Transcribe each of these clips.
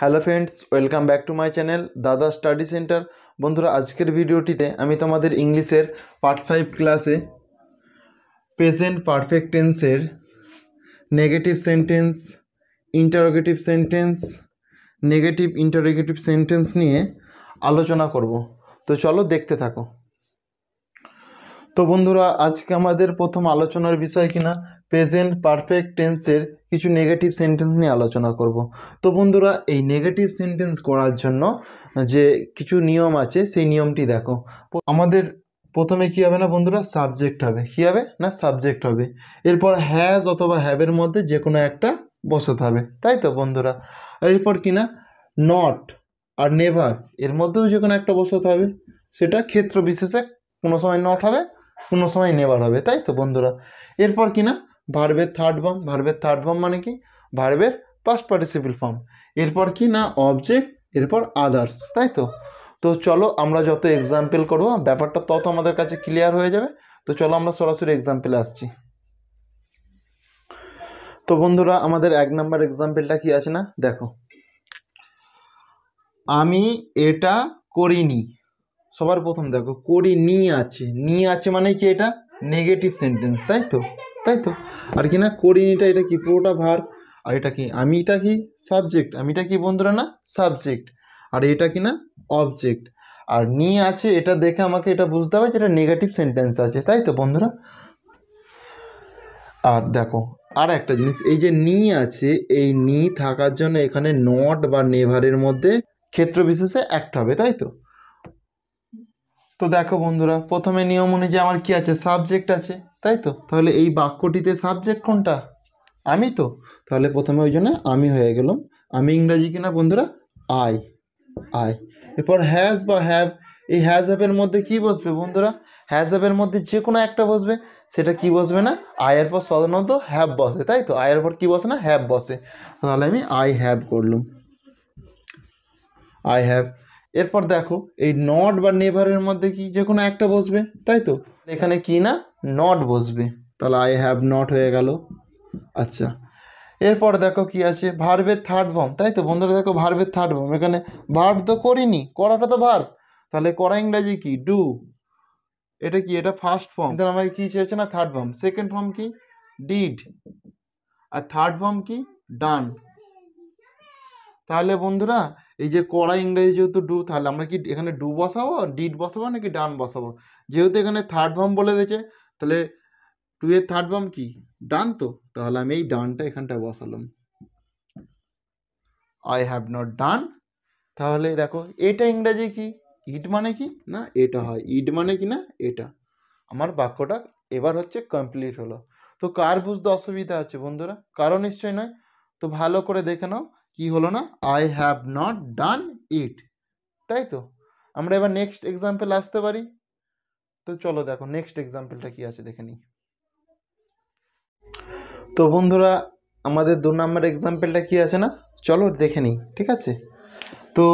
Hello friends welcome back to my channel Dada study centre বন্ধুরা আজকের ভিডিওটিতে আমি তোমাদের ইংলিশের পার্ট ফাইভ ক্লাসে প্রেজেন্ট পারফেক্ট টেন্সের negative sentence interrogative sentence negative interrogative sentence নিয়ে আলোচনা করব তো চলো দেখতে থাকো তো বন্ধুরা আজকে আমাদের প্রথম আলোচনার বিষয় কিনা প্রেজেন্ট পারফেক্ট টেন্সের কিছু নেগেটিভ সেন্টেন্স নিয়ে আলোচনা করব তো বন্ধুরা এই নেগেটিভ সেন্টেন্স করার জন্য যে কিছু নিয়ম আছে সেই নিয়মটি দেখো আমাদের প্রথমে কি হবে না বন্ধুরা সাবজেক্ট হবে কী হবে না সাবজেক্ট হবে এরপর হ্যাজ অথবা হ্যাভের মধ্যে যে কোনো একটা বসে হবে তাই তো বন্ধুরা এরপর কি না নট আর নেভার এর মধ্যেও যে কোনো একটা বসে হবে সেটা ক্ষেত্র বিশেষে কোনো সময় নট হবে কোনো সময় নেভার হবে তাই তো বন্ধুরা এরপর কি না ভার্বের থার্ড ফর্ম ভার্বের থার্ড ফর্ম মানে কি ভার্বের পাস্ট পার্টিসিপেল ফর্ম এরপর কি না অবজেক্ট এরপর আদার্স তাই তো তো চলো আমরা যত এক্সাম্পল করবো ব্যাপারটা তত আমাদের কাছে ক্লিয়ার হয়ে যাবে তো চলো আমরা সরাসরি এক্সাম্পলে আসছি তো বন্ধুরা আমাদের এক নাম্বার এক্সাম্পলটা কি আছে না দেখো আমি এটা করিনি সবার প্রথম দেখো করিনি আছে নি আছে মানে কি এটা নেগেটিভ সেন্টেন্স তাই তো তাই তো আর কি না করিনিটা এটা কি পুরোটা ভার আর এটা কি আমিটা কি সাবজেক্ট আমিটা কি বন্ধুরা না সাবজেক্ট আর এটা কি না অবজেক্ট আর নি আছে এটা দেখে আমাকে এটা বুঝতে হবে যে এটা নেগেটিভ সেন্টেন্স আছে তাই তো বন্ধুরা আর দেখো আর একটা জিনিস এই যে নি আছে এই নি থাকার জন্য এখানে নট বা নেভারের মধ্যে ক্ষেত্র বিশেষে অ্যাক্ট হবে তাই তো তো দেখো বন্ধুরা প্রথমে নিয়ম অনুযায়ী আমার কি আছে সাবজেক্ট আছে তাই তো তাহলে এই বাক্যটিতে সাবজেক্ট কোনটা আমি তো তাহলে প্রথমে ওই জন্য আমি হয়ে গেলাম আমি ইংরাজি কিনা বন্ধুরা আই আই এরপর হ্যাজ বা হ্যাভ এই হ্যাজ হ্যাভের মধ্যে কি বসবে বন্ধুরা হ্যাজ হ্যাভের মধ্যে যে কোনো একটা বসবে সেটা কি বসবে না আয়ের পর সাধারণত হ্যাভ বসে তাই তো আয়ের পর কি বসে না হ্যাভ বসে তাহলে আমি আই হ্যাভ করলাম আই হ্যাভ এরপর দেখো এই নট বা নেভারের মধ্যে কি যে কোনো একটা বসবে তাই তো এখানে কি না নট বসবে তাহলে আই হ্যাভ নট হয়ে গেল আচ্ছা এরপর দেখো কি আছে ভার্বের থার্ড ফর্ম তাই তো বন্ধুরা দেখো ভার্বের থার্ড ফর্ম এখানে ভার্ব তো করিনি করাটা তো ভার্ব তাহলে করা ইংরাজি কি ডু এটা কি এটা ফার্স্ট ফর্ম তাহলে আমাকে কী চেয়েছে না থার্ড ফর্ম সেকেন্ড ফর্ম কি ডিড আর থার্ড ফর্ম কি ডান তাহলে বন্ধুরা এই যে করা ইংরেজি যেহেতু ডু তাহলে আমরা কি এখানে ডু বসাবো ডিড বসাবো নাকি ডান বসাবো যেহেতু এখানে থার্ড ফর্ম বলে দিয়েছে তাহলে টু এর থার্ড বাম কি ডান তো তাহলে আমি এই ডানটা এখানটায় বসালাম আই হ্যাভ নট ডান তাহলে দেখো এটা ইংরেজি কি ইট মানে কি না এটা হয় ইট মানে কি না এটা আমার বাক্যটা এবার হচ্ছে কমপ্লিট হলো তো কার বুঝতে অসুবিধা আছে বন্ধুরা কারো নিশ্চয় নয় তো ভালো করে দেখে নাও কি হলো না I have not done it তাই তো আমরা এবার নেক্সট এক্সাম্পল আসতে পারি তো চলো দেখো নেক্সট এক্সাম্পলটা কি আছে দেখে নিই তো বন্ধুরা আমাদের দু নম্বর এক্সাম্পলটা কি আছে না চলো দেখে নিই ঠিক আছে তো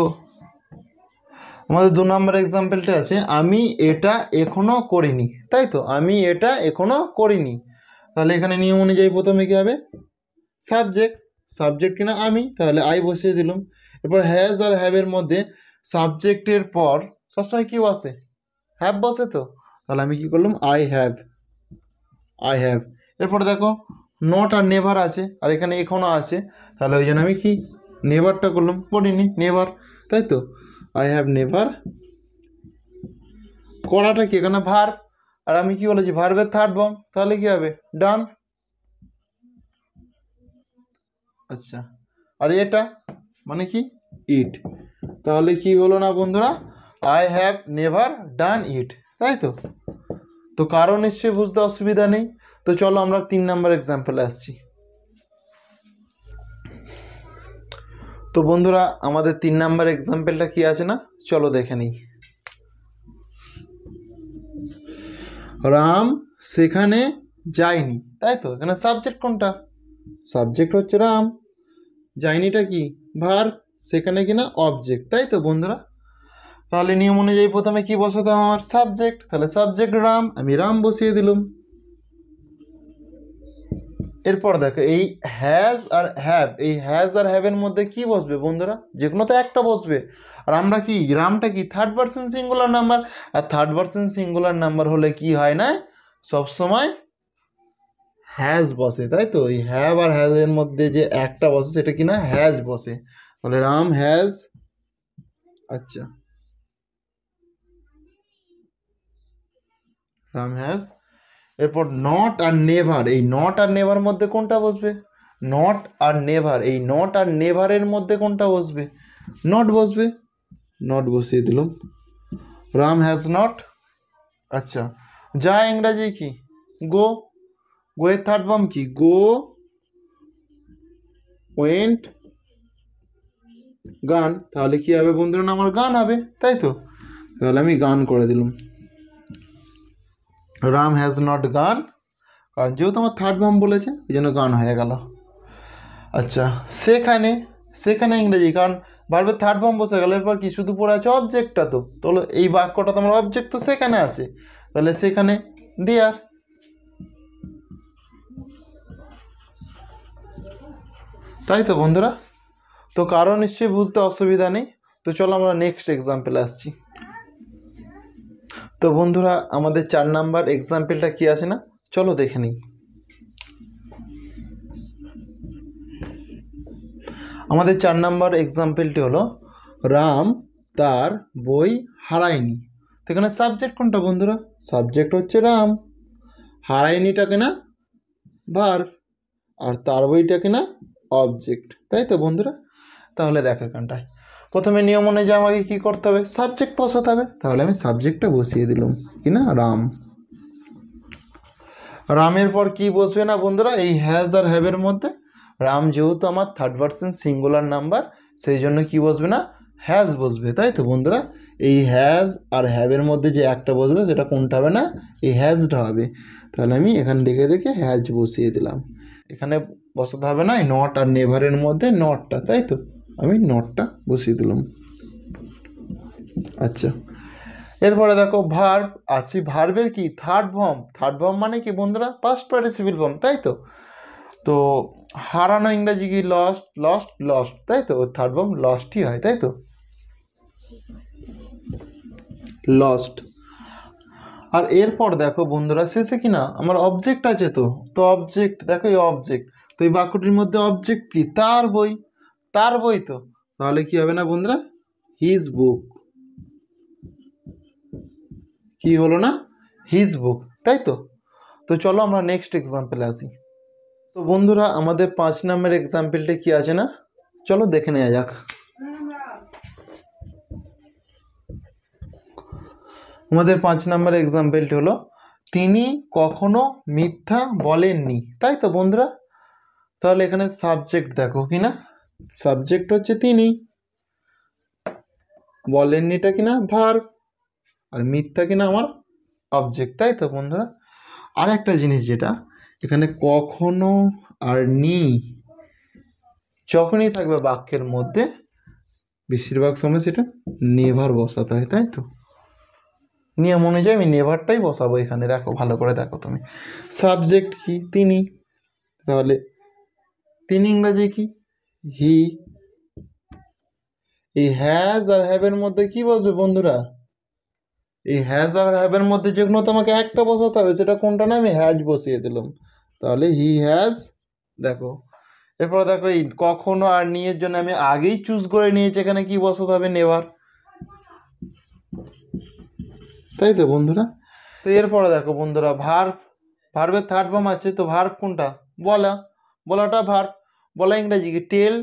আমাদের দু নম্বর এক্সাম্পলটা আছে আমি এটা এখনও করিনি তাই তো আমি এটা এখনও করিনি তাহলে এখানে নিয়ম অনুযায়ী প্রথমে কী হবে সাবজেক্ট সাবজেক্ট কিনা আমি তাহলে আই বসিয়ে দিলাম এরপর হ্যাজ আর হ্যাভের মধ্যে সাবজেক্টের পর সবসময় কেউ আসে হ্যাভ বসে তো তাহলে আমি কি করলাম আই হ্যাভ আই হ্যাভ এরপরে দেখো নট আর নেভার আছে আর এখানে এখনও আছে তাহলে ওই জন্য আমি কি নেভারটা করলাম পড়িনি নেভার তাই তো আই হ্যাভ নেভার করাটা কি এখানে ভার আর আমি কি বলেছি ভার্ভের থার্ড বম তাহলে কি হবে ডান আচ্ছা আর এটা মানে কি ইট তাহলে কি হলো না বন্ধুরা I have never done it তাই তো তো কারো নিশ্চয়ই বুঝতে অসুবিধা নেই তো চলো আমরা তিন নাম্বার এক্সাম্পলে আসছি তো বন্ধুরা আমাদের তিন নাম্বার এক্সাম্পলটা কি আছে না চলো দেখে নিই রাম সেখানে যায়নি তাই তো এখানে সাবজেক্ট কোনটা সাবজেক্ট হচ্ছে রাম যায়নিটা কি ভার সেখানে কিনা অবজেক্ট তাই তো বন্ধুরা তাহলে নিয়ম অনুযায়ী প্রথমে কি বসাতাম আমার সাবজেক্ট তাহলে সাবজেক্ট রাম আমি রাম বসিয়ে দিলাম এরপর দেখো এই হ্যাজ আর হ্যাভ এই হ্যাজ আর হ্যাভের মধ্যে কি বসবে বন্ধুরা যে কোনো তো একটা বসবে আর আমরা কি রামটা কি থার্ড পার্সন সিঙ্গুলার নাম্বার আর থার্ড পার্সন সিঙ্গুলার নাম্বার হলে কি হয় না সবসময় হ্যাজ বসে তাই তো এই হ্যাভ আর হ্যাজের মধ্যে যে একটা বসে সেটা কি না হ্যাজ বসে তাহলে রাম হ্যাজ আচ্ছা টার্ম হ্যাজ এরপর নট আর নেভার এই নট আর নেভার মধ্যে কোনটা বসবে নট আর নেভার এই নট আর নেভারের মধ্যে কোনটা বসবে নট বসবে নট বসিয়ে দিলাম রাম হ্যাজ নট আচ্ছা যা ইংরাজি কি গো গো এর থার্ড ফর্ম কি গো ওয়েন্ট গান তাহলে কি হবে বন্ধুরা আমার গান হবে তাই তো তাহলে আমি গান করে দিলাম রাম হ্যাজ নট গান কারণ যেহেতু আমার থার্ড ফর্ম বলেছে ওই জন্য গান হয়ে গেল আচ্ছা সেখানে সেখানে ইংরেজি কারণ বারবার থার্ড ফর্ম বসে গেল এরপর কি শুধু পড়ে আছে অবজেক্টটা তো তাহলে এই বাক্যটা তোমার অবজেক্ট তো সেখানে আছে তাহলে সেখানে দেয়ার তাই তো বন্ধুরা তো কারণ নিশ্চয়ই বুঝতে অসুবিধা নেই তো চলো আমরা নেক্সট এক্সাম্পল আসছি তো বন্ধুরা আমাদের চার নাম্বার এক্সাম্পলটা কি আছে না চলো দেখে নিই আমাদের চার নাম্বার এক্সাম্পলটি হলো রাম তার বই হারায়নি তো এখানে সাবজেক্ট কোনটা বন্ধুরা সাবজেক্ট হচ্ছে রাম হারায়নিটাকে না ভার আর তার বইটাকে না অবজেক্ট তাই তো বন্ধুরা তাহলে দেখা এখানটায় প্রথমে নিয়ম অনুযায়ী আমাকে কি করতে হবে সাবজেক্ট বসাতে হবে তাহলে আমি সাবজেক্টটা বসিয়ে দিলাম কি না রাম রামের পর কি বসবে না বন্ধুরা এই হ্যাজ আর হ্যাভের মধ্যে রাম যেহেতু আমার থার্ড পার্সন সিঙ্গুলার নাম্বার সেই জন্য কি বসবে না হ্যাজ বসবে তাই তো বন্ধুরা এই হ্যাজ আর হ্যাভের মধ্যে যে একটা বসবে সেটা কোনটা হবে না এই হ্যাজটা হবে তাহলে আমি এখানে দেখে দেখে হ্যাজ বসিয়ে দিলাম এখানে বসাতে হবে না এই নট আর নেভারের মধ্যে নটটা তাই তো আমি নটটা বসিয়ে দিলাম আচ্ছা এরপরে দেখো ভার্ব আসি ভার্বের কি থার্ড ভম থার্ড ভম মানে কি বন্ধুরা পাস্ট সিভিল ভম তাই তো তো হারানো ইংরাজি কি লস্ট লস্ট লস্ট তাই তো থার্ড ভম লস্টই হয় তাই তো লস্ট আর এরপর দেখো বন্ধুরা শেষে কি না আমার অবজেক্ট আছে তো তো অবজেক্ট দেখো এই অবজেক্ট তো এই বাক্যটির মধ্যে অবজেক্ট কি তার বই তার বই তো তাহলে কি হবে না বন্ধুরা হিজ বুক কি হলো না হিজ বুক তাই তো তো চলো আমরা নেক্সট এক্সাম্পলে আসি তো বন্ধুরা আমাদের পাঁচ নম্বর এক্সাম্পলটা কি আছে না চলো দেখে নেওয়া যাক আমাদের পাঁচ নাম্বার এক্সাম্পলটি হলো তিনি কখনো মিথ্যা বলেননি তাই তো বন্ধুরা তাহলে এখানে সাবজেক্ট দেখো কি না সাবজেক্ট হচ্ছে তিনি বলেননিটা কিনা ভার আর মিথ্যা কিনা আমার অবজেক্ট তাই তো বন্ধুরা আর একটা জিনিস যেটা এখানে কখনো আর নি যখনই থাকবে বাক্যের মধ্যে বেশিরভাগ সময় সেটা নেভার বসাতে হয় তাই তো নিয়ম অনুযায়ী আমি নেভারটাই বসাবো এখানে দেখো ভালো করে দেখো তুমি সাবজেক্ট কি তিনি তাহলে তিনি ইংরাজি কি হি এই হ্যাজ আর হ্যাভের মধ্যে কি বসবে বন্ধুরা এই হ্যাজ আর হ্যাভের মধ্যে যে কোনো তোমাকে একটা বসাতে হবে সেটা কোনটা না আমি হ্যাজ বসিয়ে দিলাম তাহলে হি হ্যাজ দেখো এরপর দেখো এই কখনো আর নিয়ের জন্য আমি আগেই চুজ করে নিয়েছি এখানে কি বসাতে হবে নেওয়ার তাই তো বন্ধুরা তো এরপরে দেখো বন্ধুরা ভার্ভ ভার্ভের থার্ড ফর্ম আছে তো ভার্ভ কোনটা বলা বলাটা ভার্ভ বলা ইংরাজি টেল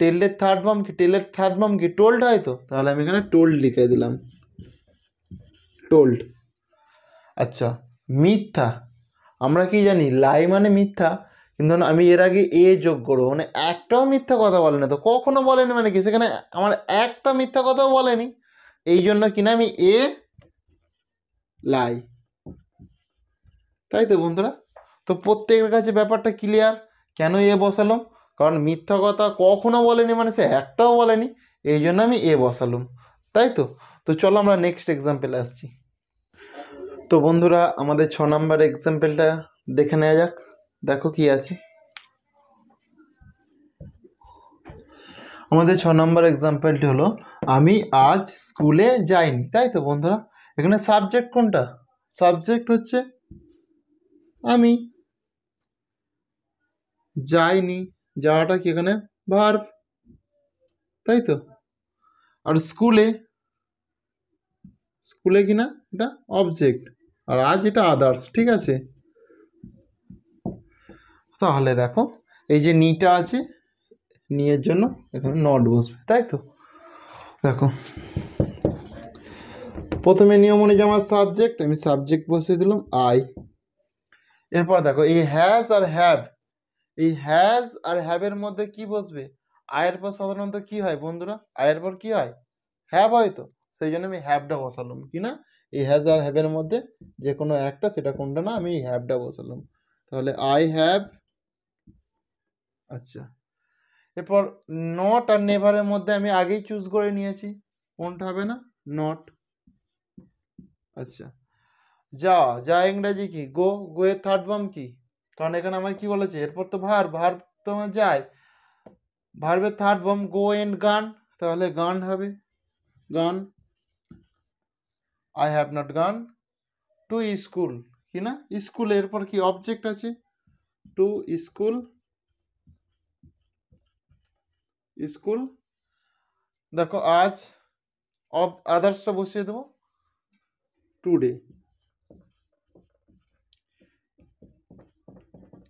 টেলের থার্ড ফর্ম কি টেলের থার্ড ফর্ম কি টোল্ড হয় তো তাহলে আমি এখানে টোল্ড লিখে দিলাম টোল্ড আচ্ছা মিথ্যা আমরা কি জানি লাই মানে মিথ্যা কিন্তু আমি এর আগে এ যোগ করবো মানে একটাও মিথ্যা কথা বলে না তো কখনো বলেনি মানে কি সেখানে আমার একটা মিথ্যা কথাও বলেনি এই জন্য কিনা আমি এ লাই তাই তো বন্ধুরা তো প্রত্যেকের কাছে ব্যাপারটা ক্লিয়ার কেন এ বসালাম কারণ মিথ্যা কথা কখনও বলেনি মানে সে একটাও বলেনি এই জন্য আমি এ বসালুম তাই তো তো চলো আমরা নেক্সট এক্সাম্পেলে আসছি তো বন্ধুরা আমাদের ছ নাম্বার এক্সাম্পেলটা দেখে নেওয়া যাক দেখো কি আছে আমাদের ছ নম্বর এক্সাম্পলটি হলো আমি আজ স্কুলে যাইনি তাই তো বন্ধুরা এখানে সাবজেক্ট কোনটা সাবজেক্ট হচ্ছে আমি যাইনি যাওয়াটা কি এখানে ভার তাই তো আর স্কুলে স্কুলে কি না এটা অবজেক্ট আর আজ এটা আদার্স ঠিক আছে তাহলে দেখো এই যে নিটা আছে নিয়ের জন্য এখানে নট বসবে তাই তো দেখো প্রথমে নিয়ম অনুযায়ী আমার সাবজেক্ট আমি সাবজেক্ট বসিয়ে দিলাম আই এরপর দেখো এই হ্যাজ আর হ্যাভ এই হ্যাজ আর হ্যাভের মধ্যে কি বসবে আয়ের পর সাধারণত কি হয় বন্ধুরা আয়ের পর কি হয় হ্যাভ তো সেই জন্য আমি হ্যাভটা বসালাম কি না এই হ্যাজ আর হ্যাভের মধ্যে যে কোনো একটা সেটা কোনটা না আমি এই হ্যাভটা বসালাম তাহলে আই হ্যাভ আচ্ছা এরপর নট আর নেভারের মধ্যে আমি আগেই চুজ করে নিয়েছি কোনটা হবে না নট আচ্ছা যা যা ইংরাজি কি গো গো এর থার্ড ফর্ম কি কারণ এখানে আমার কি বলেছে এরপর তো ভার ভার তো আমার যায় ভার্বের থার্ড বম গো এন্ড গান তাহলে গান হবে gone I have not gone to school কি না স্কুল এরপর কি অবজেক্ট আছে টু স্কুল স্কুল দেখো আজ অব আদার্সটা বসিয়ে দেবো টুডে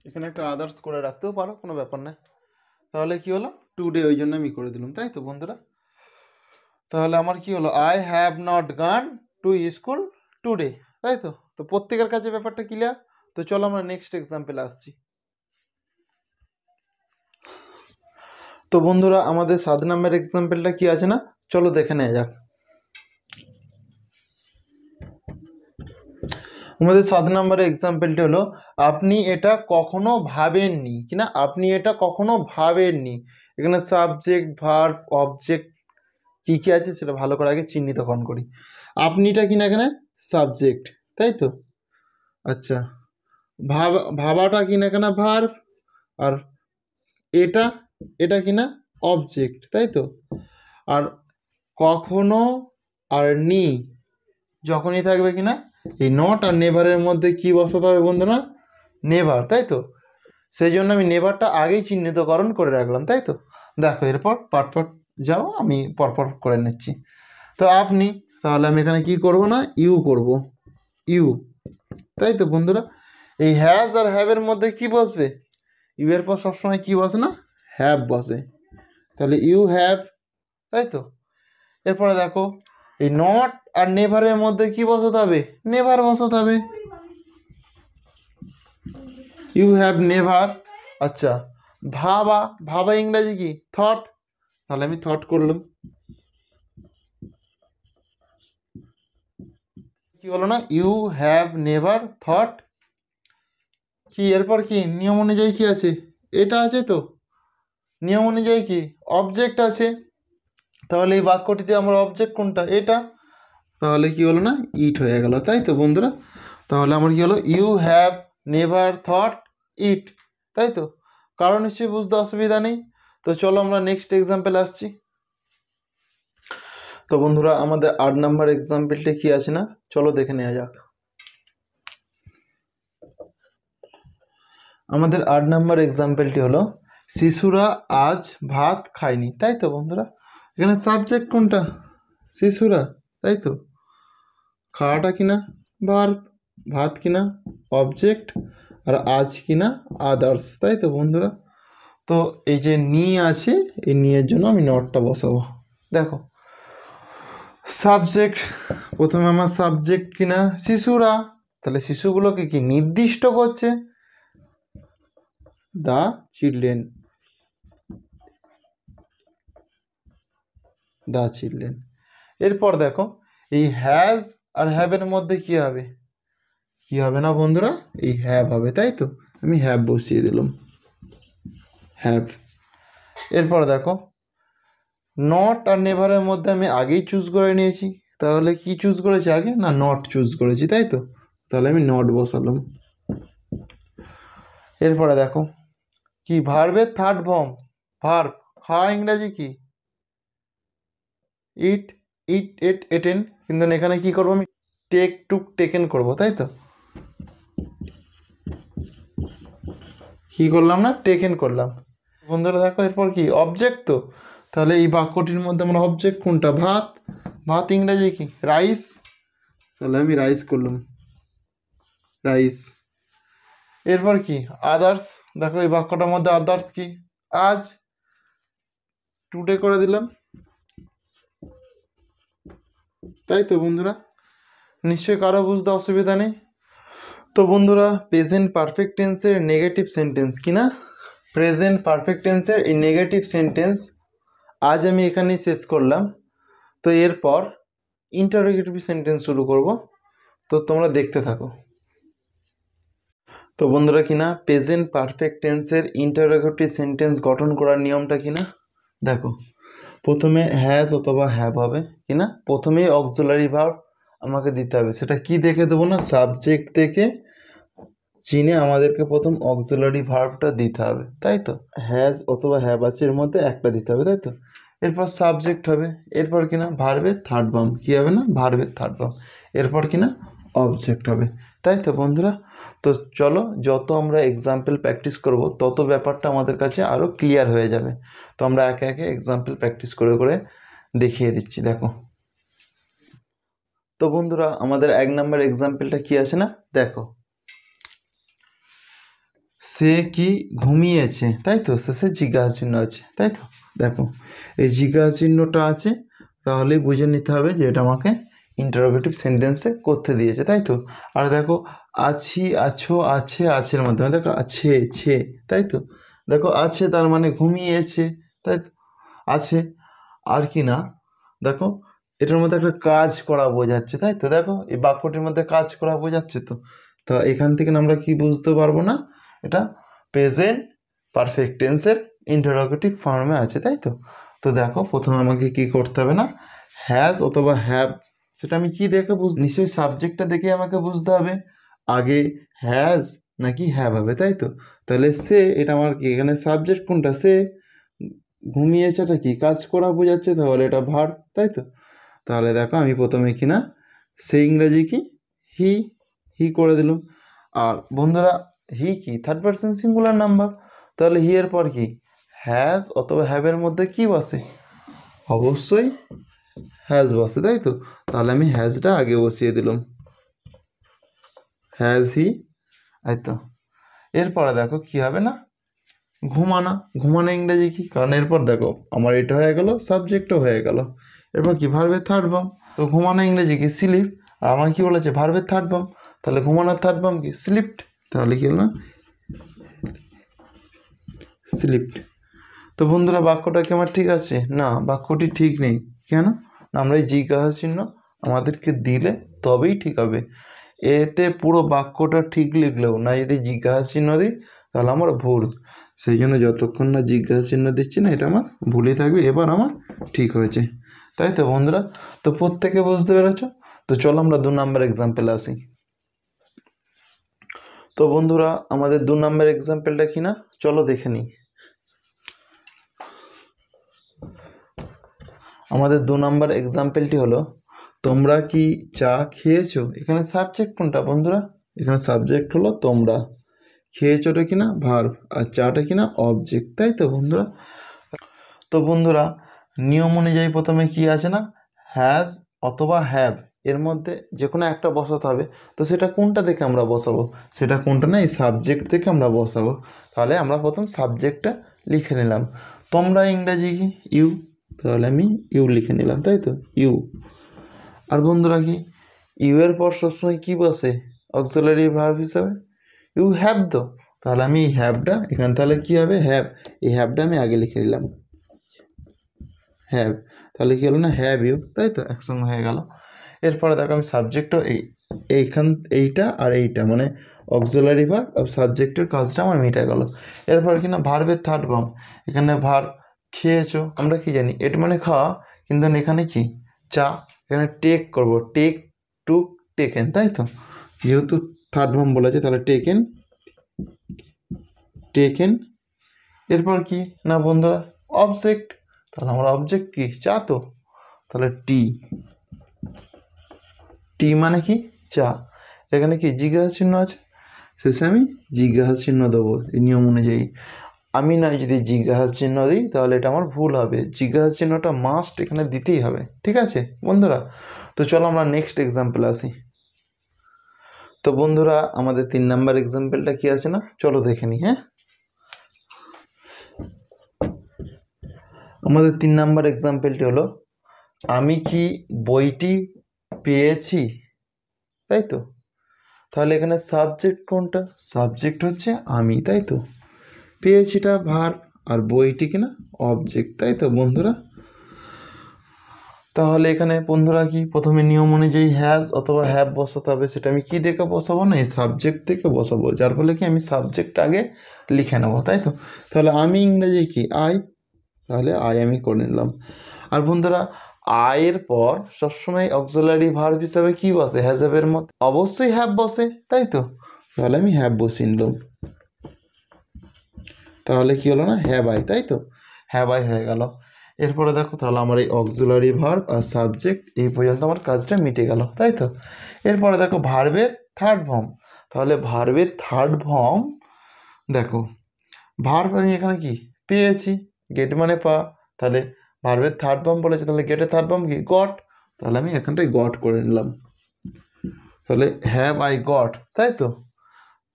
এখানে একটা আদার্স করে রাখতেও পারো কোনো ব্যাপার না তাহলে কি হলো টু ডে ওই জন্য আমি করে দিলাম তাই তো বন্ধুরা তাহলে আমার কি হলো I have not gone to school day তাই তো তো প্রত্যেকের কাছে ব্যাপারটা ক্লিয়ার তো চলো আমরা নেক্সট এক্সাম্পল আসছি তো বন্ধুরা আমাদের সাত নাম্বার এক্সাম্পলটা কি আছে না চলো দেখে নেওয়া যাক আমাদের সাত নম্বরের এক্সাম্পলটি হলো আপনি এটা কখনো ভাবেননি কি না আপনি এটা কখনো ভাবেননি এখানে সাবজেক্ট ভার অবজেক্ট কী কী আছে সেটা ভালো করে আগে চিহ্নিতকরণ করি আপনিটা কি না এখানে সাবজেক্ট তাই তো আচ্ছা ভাবা ভাবাটা কি না এখানে ভার আর এটা এটা কি না অবজেক্ট তাই তো আর কখনো আর নি যখনই থাকবে কি না এই নট আর নেভারের মধ্যে কি বসাতে হবে বন্ধুরা নেভার তাই তো সেই জন্য আমি নেভারটা আগেই চিহ্নিতকরণ করে রাখলাম তাই তো দেখো এরপর পরপর যাও আমি পরপর করে নিচ্ছি তো আপনি তাহলে আমি এখানে কি করব না ইউ করব ইউ তাই তো বন্ধুরা এই হ্যাজ আর হ্যাভের মধ্যে কি বসবে ইউ এর পর সবসময় কী বসে না হ্যাভ বসে তাহলে ইউ হ্যাভ তাই তো এরপরে দেখো এই নট আর নেভারের মধ্যে কি বসাতে হবে নেভার বসাতে হবে ইউ হ্যাভ নেভার আচ্ছা ভাবা ভাবা ইংরাজি কি থট তাহলে আমি থট করলাম কি বলো না ইউ হ্যাভ নেভার থট কি এরপর কি নিয়ম অনুযায়ী কি আছে এটা আছে তো নিয়ম অনুযায়ী কি অবজেক্ট আছে তাহলে এই বাক্যটিতে আমার অবজেক্ট কোনটা এটা তাহলে কি হলো না ইট হয়ে গেল তাই তো বন্ধুরা তাহলে আমার কি হলো you have never thought it তাই তো কারণ নিশ্চয়ই বুঝতে অসুবিধা নেই তো চলো আমরা নেক্সট এক্সাম্পল আসছি তো বন্ধুরা আমাদের আট নাম্বার এক্সাম্পলটি কি আছে না চলো দেখে নেওয়া যাক আমাদের আট নাম্বার এক্সাম্পলটি হলো শিশুরা আজ ভাত খায়নি তাই তো বন্ধুরা এখানে সাবজেক্ট কোনটা শিশুরা তাই তো খাওয়াটা কিনা বার ভাত কিনা অবজেক্ট আর আজ কিনা আদার্স তাই তো বন্ধুরা তো এই যে নিয়ে আছে এই নিয়ের জন্য আমি নটটা বসাবো দেখো সাবজেক্ট প্রথমে আমার সাবজেক্ট কিনা শিশুরা তাহলে শিশুগুলোকে কি নির্দিষ্ট করছে দা চিলড্রেন দ্য চিলড্রেন এরপর দেখো এই হ্যাজ আর হ্যাভের মধ্যে কি হবে কি হবে না বন্ধুরা এই হ্যাভ হবে তাই তো আমি হ্যাভ বসিয়ে দিলাম হ্যাভ এরপর দেখো নট আর নেভারের মধ্যে আমি আগেই চুজ করে নিয়েছি তাহলে কি চুজ করেছি আগে না নট চুজ করেছি তাই তো তাহলে আমি নট বসালাম এরপরে দেখো কি ভার্বের থার্ড ফর্ম ভার্ব হা ইংরাজি কি ইট ইট এট এটেন কিন্তু এখানে কি করব আমি টেক টুক টেকেন করব তাই তো কি করলাম না টেকেন করলাম বন্ধুরা দেখো এরপর কি অবজেক্ট তো তাহলে এই বাক্যটির মধ্যে আমার অবজেক্ট কোনটা ভাত ভাত ইংরাজি কি রাইস তাহলে আমি রাইস করলাম রাইস এরপর কি আদার্স দেখো এই বাক্যটার মধ্যে আদার্স কি আজ টুডে করে দিলাম তাই তো বন্ধুরা নিশ্চয়ই কারো বুঝতে অসুবিধা নেই তো বন্ধুরা প্রেজেন্ট পারফেক্ট টেন্সের নেগেটিভ সেন্টেন্স কি না প্রেজেন্ট পারফেক্ট টেন্সের এই নেগেটিভ সেন্টেন্স আজ আমি এখানেই শেষ করলাম তো এরপর ইন্টারোগেটিভ সেন্টেন্স শুরু করব তো তোমরা দেখতে থাকো তো বন্ধুরা কিনা প্রেজেন্ট পারফেক্ট টেন্সের ইন্টারোগেটিভ সেন্টেন্স গঠন করার নিয়মটা কিনা দেখো প্রথমে হ্যাজ অথবা হ্যাভ হবে কি না প্রথমেই অক্সুলারি ভার্ব আমাকে দিতে হবে সেটা কি দেখে দেবো না সাবজেক্ট দেখে চিনে আমাদেরকে প্রথম অক্সুলারি ভার্বটা দিতে হবে তাই তো হ্যাজ অথবা হ্যাভ আছে এর মধ্যে একটা দিতে হবে তাই তো এরপর সাবজেক্ট হবে এরপর কি না ভার্বের থার্ড বাম কী হবে না ভার্বের থার্ড বাম এরপর কি না অবজেক্ট হবে তাই তো বন্ধুরা তো চলো যত আমরা এক্সাম্পল প্র্যাকটিস করব তত ব্যাপারটা আমাদের কাছে আরও ক্লিয়ার হয়ে যাবে তো আমরা একে একে এক্সাম্পল প্র্যাকটিস করে করে দেখিয়ে দিচ্ছি দেখো তো বন্ধুরা আমাদের এক নম্বর এক্সাম্পলটা কি আছে না দেখো সে কি ঘুমিয়েছে তাই তো সে জিজ্ঞাসা চিহ্ন আছে তাই তো দেখো এই জিজ্ঞাসা চিহ্নটা আছে তাহলে বুঝে নিতে হবে যে এটা আমাকে ইন্টারোগেটিভ সেন্টেন্সে করতে দিয়েছে তাই তো আর দেখো আছি আছো আছে আছের মাধ্যমে দেখো আছে ছে তাই তো দেখো আছে তার মানে ঘুমিয়েছে তাই তো আছে আর কি না দেখো এটার মধ্যে একটা কাজ করা বোঝাচ্ছে তাই তো দেখো এই বাক্যটির মধ্যে কাজ করা বোঝাচ্ছে তো তো এখান থেকে আমরা কি বুঝতে পারবো না এটা প্রেজেন্ট পারফেক্ট টেন্সের ইন্টারোগেটিভ ফর্মে আছে তাই তো তো দেখো প্রথমে আমাকে কি করতে হবে না হ্যাজ অথবা হ্যাভ সেটা আমি কি দেখে বুঝ নিশ্চয়ই সাবজেক্টটা দেখে আমাকে বুঝতে হবে আগে হ্যাজ নাকি হ্যাভ হবে তাই তো তাহলে সে এটা আমার কি এখানে সাবজেক্ট কোনটা সে ঘুমিয়েছে এটা কি কাজ করা বোঝাচ্ছে তাহলে এটা ভার তাই তো তাহলে দেখো আমি প্রথমে কি না সে ইংরেজি কি হি হি করে দিল আর বন্ধুরা হি কি থার্ড পার্সন সিঙ্গুলার নাম্বার তাহলে হি এর পর কি হ্যাজ অথবা হ্যাভের মধ্যে কি বসে অবশ্যই হ্যাজ বসে তাই তো তাহলে আমি হ্যাজটা আগে বসিয়ে দিলাম হ্যাজ হি এই তো এরপরে দেখো কি হবে না ঘুমানা ঘুমানো ইংরেজি কি কারণ এরপর দেখো আমার এটা হয়ে গেল সাবজেক্টও হয়ে গেল এরপর কি ভার্বের থার্ড বাম তো ঘুমানো ইংরেজি কি স্লিপ আর আমার কী বলেছে ভার্বের থার্ড বাম তাহলে ঘুমানোর থার্ড বাম কি স্লিপড তাহলে কি হলো স্লিপড তো বন্ধুরা বাক্যটা কি আমার ঠিক আছে না বাক্যটি ঠিক নেই কেন আমরা এই জিজ্ঞাসা চিহ্ন আমাদেরকে দিলে তবেই ঠিক হবে এতে পুরো বাক্যটা ঠিক লিখলেও না যদি জিজ্ঞাসা চিহ্ন দিই তাহলে আমার ভুল সেই জন্য যতক্ষণ না জিজ্ঞাসা চিহ্ন দিচ্ছি না এটা আমার ভুলই থাকবে এবার আমার ঠিক হয়েছে তাই তো বন্ধুরা তো প্রত্যেকে বুঝতে পেরেছ তো চলো আমরা দু নম্বর এক্সাম্পেলে আসি তো বন্ধুরা আমাদের দু নম্বর এক্সাম্পলটা কি না চলো দেখে নিই আচ্ছা। আমাদের দু নম্বর এক্সাম্পলটি হলো তোমরা কি চা খেয়েছো এখানে সাবজেক্ট কোনটা বন্ধুরা এখানে সাবজেক্ট হলো তোমরা খেয়েছোটা কিনা ভার্ভ আর চাটা কিনা অবজেক্ট তাই তো বন্ধুরা তো বন্ধুরা নিয়ম অনুযায়ী প্রথমে কি আছে না হ্যাজ অথবা হ্যাভ এর মধ্যে যে কোনো একটা বসাতে হবে তো সেটা কোনটা দেখে আমরা বসাবো সেটা কোনটা না এই সাবজেক্ট দেখে আমরা বসাবো তাহলে আমরা প্রথম সাবজেক্টটা লিখে নিলাম তোমরা ইংরাজি ইউ তাহলে আমি ইউ লিখে নিলাম তাই তো ইউ আর বন্ধুরা কি ইউ এর পর সবসময় কী বসে অক্সিলারি ভাব হিসাবে ইউ হ্যাভ তো তাহলে আমি এই হ্যাভটা এখানে তাহলে কী হবে হ্যাভ এই হ্যাভটা আমি আগে লিখে দিলাম হ্যাভ তাহলে কী হলো না হ্যাভ ইউ তাই তো একসঙ্গে হয়ে গেল এরপরে দেখো আমি সাবজেক্টও এই এইখান এইটা আর এইটা মানে অক্সিলারি ভার্ব আর সাবজেক্টের কাজটা আমার মিটে গেল এরপর কিনা ভার্বের থার্ড ফর্ম এখানে ভার্ব খেয়েছো আমরা কি জানি এট মানে খাওয়া কিন্তু এখানে কি চা এখানে টেক করব টেক টু টেকেন তাই তো যেহেতু থার্ড ফর্ম বলা যায় তাহলে টেকেন টেকেন এরপর কি না বন্ধুরা অবজেক্ট তাহলে আমার অবজেক্ট কি চা তো তাহলে টি টি মানে কি চা এখানে কি জিজ্ঞাসা চিহ্ন আছে শেষে আমি জিজ্ঞাসা চিহ্ন দেবো এই নিয়ম অনুযায়ী আমি না যদি জিজ্ঞাসা চিহ্ন দিই তাহলে এটা আমার ভুল হবে জিজ্ঞাসা চিহ্নটা মাস্ট এখানে দিতেই হবে ঠিক আছে বন্ধুরা তো চলো আমরা নেক্সট এক্সাম্পল আসি তো বন্ধুরা আমাদের তিন নাম্বার এক্সাম্পলটা কি আছে না চলো দেখে নিই হ্যাঁ আমাদের তিন নাম্বার এক্সাম্পলটি হলো আমি কি বইটি পেয়েছি তাই তো তাহলে এখানে সাবজেক্ট কোনটা সাবজেক্ট হচ্ছে আমি তাই তো পেয়েছিটা ভার আর বইটি কিনা অবজেক্ট তাই তো বন্ধুরা তাহলে এখানে বন্ধুরা কি প্রথমে নিয়ম অনুযায়ী হ্যাজ অথবা হ্যাভ বসাতে হবে সেটা আমি কি দেখে বসাবো না এই সাবজেক্ট থেকে বসাবো যার ফলে কি আমি সাবজেক্ট আগে লিখে নেবো তাই তো তাহলে আমি ইংরেজি কি আই তাহলে আই আমি করে নিলাম আর বন্ধুরা আয়ের পর সবসময় অক্সোলারি ভার হিসাবে কি বসে হ্যাজাবের মত অবশ্যই হ্যাভ বসে তাই তো তাহলে আমি হ্যাভ বসিয়ে নিলাম তাহলে কি হলো না হ্যাঁ আই তাই তো হ্যাঁ বাই হয়ে গেল এরপরে দেখো তাহলে আমার এই অক্সুলারি ভার্ব আর সাবজেক্ট এই পর্যন্ত আমার কাজটা মিটে গেল তাই তো এরপরে দেখো ভার্বের থার্ড ভম তাহলে ভার্বের থার্ড ফর্ম দেখো ভার্ব আমি এখানে কি পেয়েছি গেট মানে পা তাহলে ভার্বের থার্ড ফর্ম বলেছে তাহলে গেটের থার্ড ফর্ম কি গট তাহলে আমি এখানটায় গট করে নিলাম তাহলে হ্যাভ আই গট তাই তো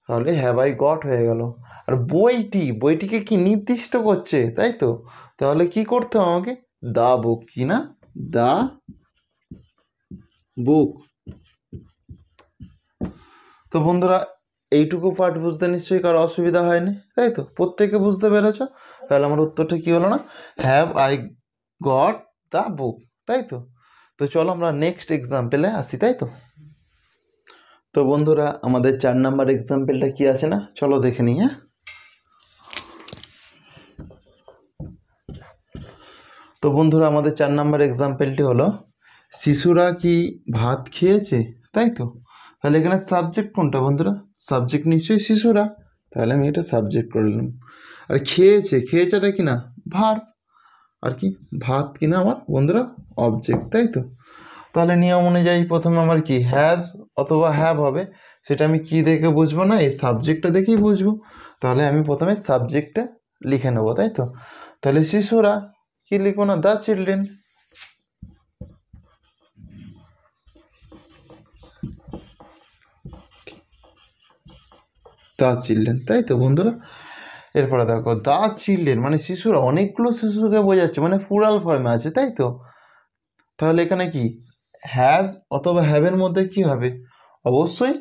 তাহলে হ্যাভ আই গট হয়ে গেল আর বইটি বইটিকে কি নির্দিষ্ট করছে তাই তো তাহলে কি করতে হবে আমাকে দা বুক কি না দা বুক তো বন্ধুরা এইটুকু পার্ট বুঝতে নিশ্চয়ই কারো অসুবিধা হয়নি তাই তো প্রত্যেকে বুঝতে পেরেছ তাহলে আমার উত্তরটা কী হলো না have I got the book তাই তো তো চলো আমরা নেক্সট এক্সাম্পলে আসি তাই তো তো বন্ধুরা আমাদের চার নাম্বার এক্সাম্পলটা কি আছে না চলো দেখে নিই হ্যাঁ তো বন্ধুরা আমাদের চার নাম্বার এক্সাম্পলটি হলো শিশুরা কি ভাত খেয়েছে তাই তো তাহলে এখানে সাবজেক্ট কোনটা বন্ধুরা সাবজেক্ট নিশ্চয়ই শিশুরা তাহলে আমি এটা সাবজেক্ট করলাম আর খেয়েছে খেয়েছেটা কি না ভার আর কি ভাত কিনা আমার বন্ধুরা অবজেক্ট তাই তো তাহলে নিয়ম অনুযায়ী প্রথমে আমার কি হ্যাজ অথবা হ্যাভ হবে সেটা আমি কি দেখে বুঝবো না এই সাবজেক্টটা দেখেই বুঝবো তাহলে আমি প্রথমে সাবজেক্টটা লিখে নেবো তাই তো তাহলে শিশুরা কি লিখবো না দ্য চিলড্রেন দ্য চিলড্রেন তাই তো বন্ধুরা এরপরে দেখো দ্য চিলড্রেন মানে শিশুরা অনেকগুলো শিশুকে বোঝাচ্ছে মানে পুরাল ফর্মে আছে তাই তো তাহলে এখানে কি হ্যাজ অথবা হ্যাভের মধ্যে কি হবে অবশ্যই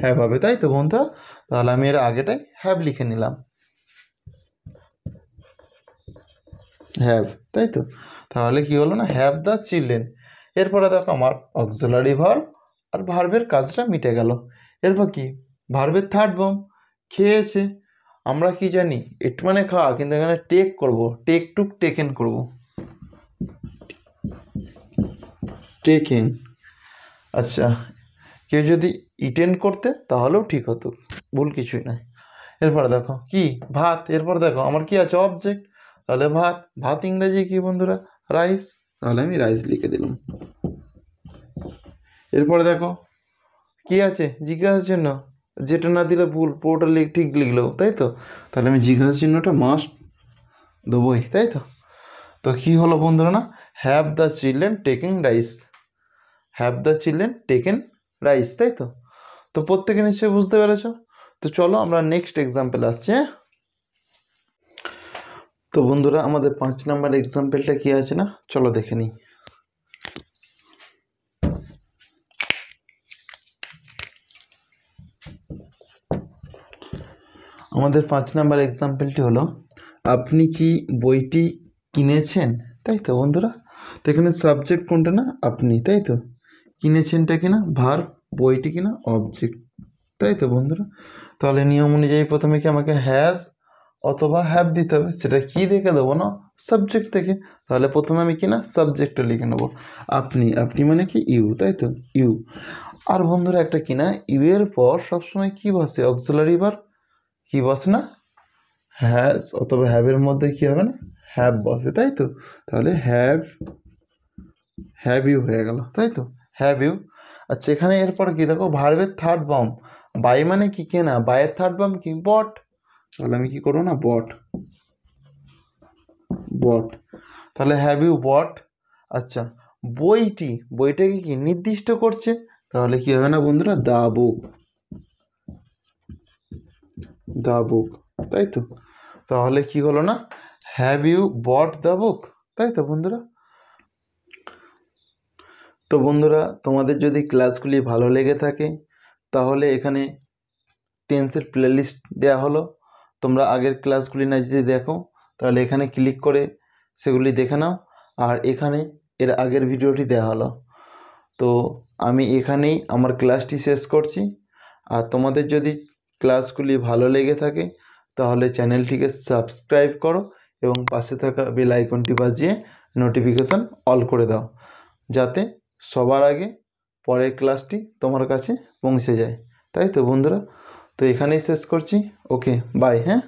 হ্যাভ হবে তাই তো বন্ধুরা তাহলে আমি এর আগেটাই হ্যাভ লিখে নিলাম হ্যাভ তাই তো তাহলে কি হলো না হ্যাভ দ্য চিলড্রেন এরপরে দেখো আমার অক্সোলারি ভার্ব আর ভার্বের কাজটা মিটে গেল এরপর কি ভার্বের থার্ড বম খেয়েছে আমরা কি জানি এট মানে খাওয়া কিন্তু এখানে টেক করব টেক টুক টেকেন করব টেকিং আচ্ছা কেউ যদি ইটেন করতে তাহলেও ঠিক হতো ভুল কিছুই নাই এরপরে দেখো কি ভাত এরপর দেখো আমার কি আছে অবজেক্ট তাহলে ভাত ভাত ইংরেজি কি বন্ধুরা রাইস তাহলে আমি রাইস লিখে দিলাম এরপরে দেখো কি আছে জিজ্ঞাসার চিহ্ন যেটা না দিলে ভুল পুরোটা লিখ ঠিক লিখলো তাই তো তাহলে আমি জিজ্ঞাসা চিহ্নটা মাস্ট দেবোই তাই তো তো কী হলো বন্ধুরা না have the children taking rice have the children taken rice তাই তো তো প্রত্যেকে নিশ্চয়ই বুঝতে পেরেছ তো চলো আমরা নেক্সট এক্সাম্পল আসছি হ্যাঁ তো বন্ধুরা আমাদের পাঁচ নাম্বার এক্সাম্পলটা কী আছে না চলো দেখে নিই আমাদের পাঁচ নাম্বার এক্সাম্পলটি হলো আপনি কি বইটি কিনেছেন তাই তো বন্ধুরা তো এখানে সাবজেক্ট কোনটা না আপনি তাই তো কিনেছেনটা কিনা ভার বইটি কিনা অবজেক্ট তাই তো বন্ধুরা তাহলে নিয়ম অনুযায়ী প্রথমে কি আমাকে হ্যাজ অথবা হ্যাভ দিতে হবে সেটা কি দেখে দেবো না সাবজেক্ট থেকে তাহলে প্রথমে আমি কিনা সাবজেক্টটা লিখে নেবো আপনি আপনি মানে কি ইউ তাই তো ইউ আর বন্ধুরা একটা কিনা ইউ এর পর সবসময় কি বসে অক্সিলারি বার কি বসে না হ্যাজ অথবা হ্যাভের মধ্যে কি হবে না হ্যাভ বসে তাই তো তাহলে হ্যাভ হ্যাভ ইউ হয়ে গেল তাই তো হ্যাভ ইউ আচ্ছা এখানে এরপর কি দেখো ভার্বের থার্ড বাম বাই মানে কি কে না বাইয়ের থার্ড বাম কি বট তাহলে আমি কি করবো না বট বট তাহলে হ্যাভ ইউ বট আচ্ছা বইটি বইটাকে কি নির্দিষ্ট করছে তাহলে কি হবে না বন্ধুরা দা বুক দা বুক তাই তো তাহলে কি হলো না have you bought the book তাই তো বন্ধুরা তো বন্ধুরা তোমাদের যদি ক্লাসগুলি ভালো লেগে থাকে তাহলে এখানে টেন্সের প্লেলিস্ট দেওয়া হলো তোমরা আগের ক্লাসগুলি না যদি দেখো তাহলে এখানে ক্লিক করে সেগুলি দেখে নাও আর এখানে এর আগের ভিডিওটি দেওয়া হলো তো আমি এখানেই আমার ক্লাসটি শেষ করছি আর তোমাদের যদি ক্লাসগুলি ভালো লেগে থাকে তাহলে চ্যানেলটিকে সাবস্ক্রাইব করো এবং পাশে থাকা বেল আইকনটি বাজিয়ে নোটিফিকেশান অল করে দাও যাতে সবার আগে পরের ক্লাসটি তোমার কাছে পৌঁছে যায় তাই তো বন্ধুরা তো এখানেই শেষ করছি ওকে বাই হ্যাঁ